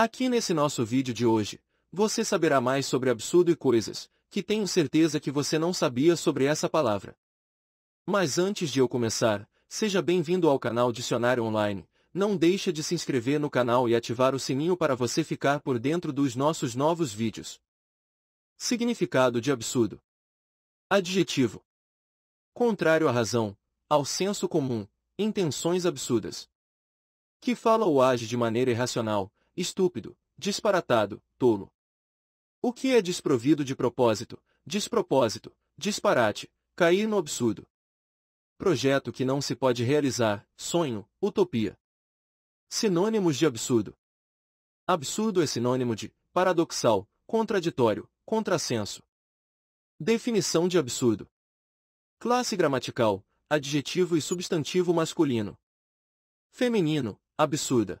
Aqui nesse nosso vídeo de hoje, você saberá mais sobre absurdo e coisas, que tenho certeza que você não sabia sobre essa palavra. Mas antes de eu começar, seja bem-vindo ao canal Dicionário Online, não deixa de se inscrever no canal e ativar o sininho para você ficar por dentro dos nossos novos vídeos. Significado de absurdo. Adjetivo. Contrário à razão, ao senso comum, intenções absurdas. Que fala ou age de maneira irracional, estúpido, disparatado, tolo. O que é desprovido de propósito, despropósito, disparate, cair no absurdo? Projeto que não se pode realizar, sonho, utopia. Sinônimos de absurdo. Absurdo é sinônimo de paradoxal, contraditório, contrassenso. Definição de absurdo. Classe gramatical, adjetivo e substantivo masculino. Feminino, absurda.